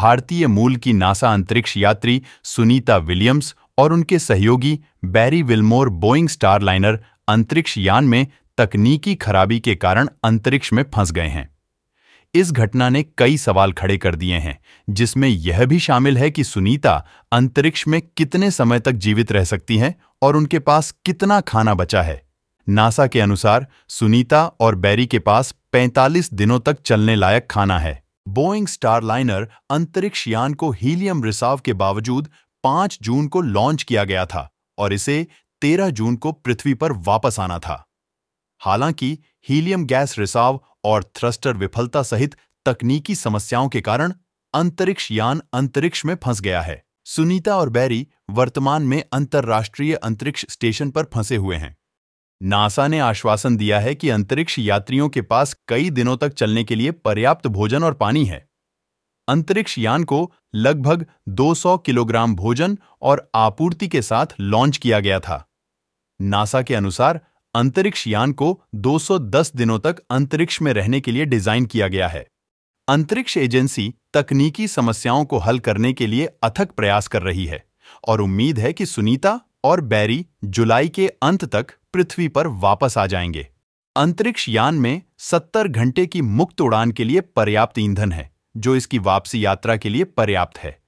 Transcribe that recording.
भारतीय मूल की नासा अंतरिक्ष यात्री सुनीता विलियम्स और उनके सहयोगी बैरी विल्मोर बोइंग स्टारलाइनर अंतरिक्ष यान में तकनीकी खराबी के कारण अंतरिक्ष में फंस गए हैं इस घटना ने कई सवाल खड़े कर दिए हैं जिसमें यह भी शामिल है कि सुनीता अंतरिक्ष में कितने समय तक जीवित रह सकती हैं और उनके पास कितना खाना बचा है नासा के अनुसार सुनीता और बैरी के पास 45 दिनों तक चलने लायक खाना है बोइंग स्टारलाइनर अंतरिक्ष यान को हीलियम रिसाव के बावजूद 5 जून को लॉन्च किया गया था और इसे 13 जून को पृथ्वी पर वापस आना था हालांकि हीलियम गैस रिसाव और थ्रस्टर विफलता सहित तकनीकी समस्याओं के कारण अंतरिक्ष यान अंतरिक्ष में फंस गया है सुनीता और बैरी वर्तमान में अंतर्राष्ट्रीय अंतरिक्ष स्टेशन पर फंसे हुए हैं नासा ने आश्वासन दिया है कि अंतरिक्ष यात्रियों के पास कई दिनों तक चलने के लिए पर्याप्त भोजन और पानी है अंतरिक्ष यान को लगभग 200 किलोग्राम भोजन और आपूर्ति के साथ लॉन्च किया गया था नासा के अनुसार अंतरिक्ष यान को 210 दिनों तक अंतरिक्ष में रहने के लिए डिजाइन किया गया है अंतरिक्ष एजेंसी तकनीकी समस्याओं को हल करने के लिए अथक प्रयास कर रही है और उम्मीद है कि सुनीता और बैरी जुलाई के अंत तक पृथ्वी पर वापस आ जाएंगे अंतरिक्ष यान में 70 घंटे की मुक्त उड़ान के लिए पर्याप्त ईंधन है जो इसकी वापसी यात्रा के लिए पर्याप्त है